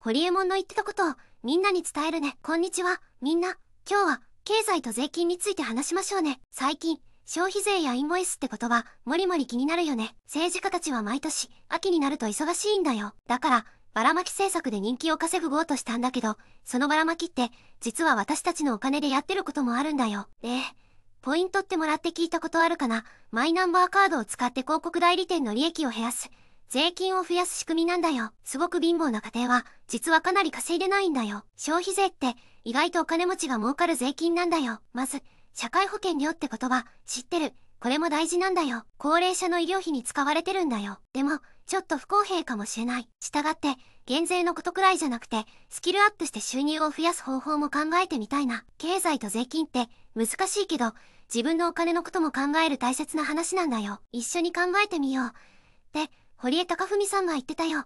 ホリエモンの言ってたことをみんなに伝えるね。こんにちは、みんな。今日は経済と税金について話しましょうね。最近、消費税やインボイスって言葉、もりもり気になるよね。政治家たちは毎年、秋になると忙しいんだよ。だから、ばらまき政策で人気を稼ぐごうとしたんだけど、そのばらまきって、実は私たちのお金でやってることもあるんだよ。ええ。ポイントってもらって聞いたことあるかなマイナンバーカードを使って広告代理店の利益を減らす。税金を増やす仕組みなんだよ。すごく貧乏な家庭は、実はかなり稼いでないんだよ。消費税って、意外とお金持ちが儲かる税金なんだよ。まず、社会保険料って言葉、知ってる。これも大事なんだよ。高齢者の医療費に使われてるんだよ。でも、ちょっと不公平かもしれない。従って、減税のことくらいじゃなくて、スキルアップして収入を増やす方法も考えてみたいな。経済と税金って、難しいけど、自分のお金のことも考える大切な話なんだよ。一緒に考えてみよう。で、堀江貴文さんが言ってたよ。